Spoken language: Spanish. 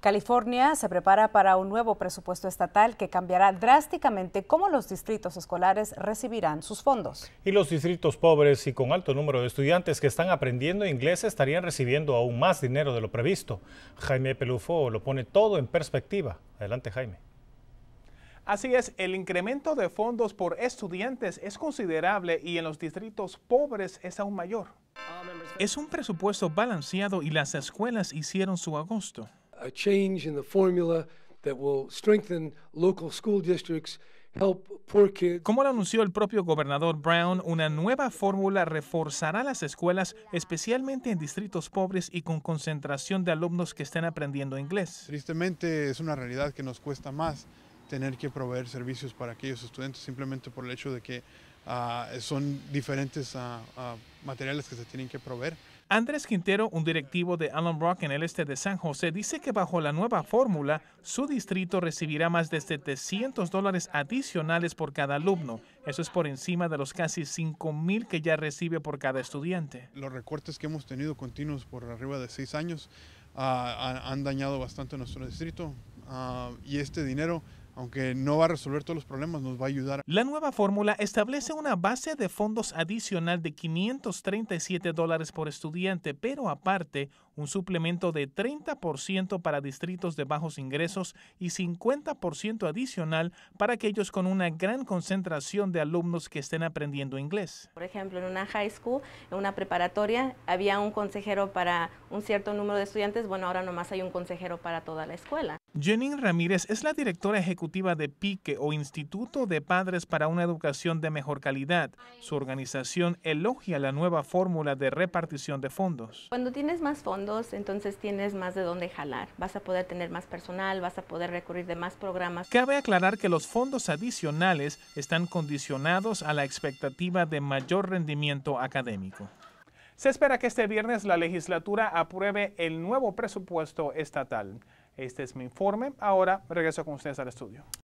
California se prepara para un nuevo presupuesto estatal que cambiará drásticamente cómo los distritos escolares recibirán sus fondos. Y los distritos pobres y con alto número de estudiantes que están aprendiendo inglés estarían recibiendo aún más dinero de lo previsto. Jaime Pelufo lo pone todo en perspectiva. Adelante, Jaime. Así es, el incremento de fondos por estudiantes es considerable y en los distritos pobres es aún mayor. Es un presupuesto balanceado y las escuelas hicieron su agosto local school Como lo anunció el propio gobernador Brown, una nueva fórmula reforzará las escuelas, especialmente en distritos pobres y con concentración de alumnos que estén aprendiendo inglés. Tristemente es una realidad que nos cuesta más tener que proveer servicios para aquellos estudiantes simplemente por el hecho de que ah, son diferentes ah, ah, materiales que se tienen que proveer. Andrés Quintero, un directivo de Allen Brock en el este de San José, dice que bajo la nueva fórmula, su distrito recibirá más de 700 dólares adicionales por cada alumno. Eso es por encima de los casi 5 mil que ya recibe por cada estudiante. Los recortes que hemos tenido continuos por arriba de seis años ah, han dañado bastante nuestro distrito ah, y este dinero aunque no va a resolver todos los problemas, nos va a ayudar. La nueva fórmula establece una base de fondos adicional de 537 dólares por estudiante, pero aparte un suplemento de 30% para distritos de bajos ingresos y 50% adicional para aquellos con una gran concentración de alumnos que estén aprendiendo inglés. Por ejemplo, en una high school, en una preparatoria, había un consejero para un cierto número de estudiantes, bueno, ahora nomás hay un consejero para toda la escuela. Janine Ramírez es la directora ejecutiva de PIQUE o Instituto de Padres para una Educación de Mejor Calidad. Su organización elogia la nueva fórmula de repartición de fondos. Cuando tienes más fondos, entonces tienes más de dónde jalar. Vas a poder tener más personal, vas a poder recurrir de más programas. Cabe aclarar que los fondos adicionales están condicionados a la expectativa de mayor rendimiento académico. Se espera que este viernes la legislatura apruebe el nuevo presupuesto estatal. Este es mi informe. Ahora regreso con ustedes al estudio.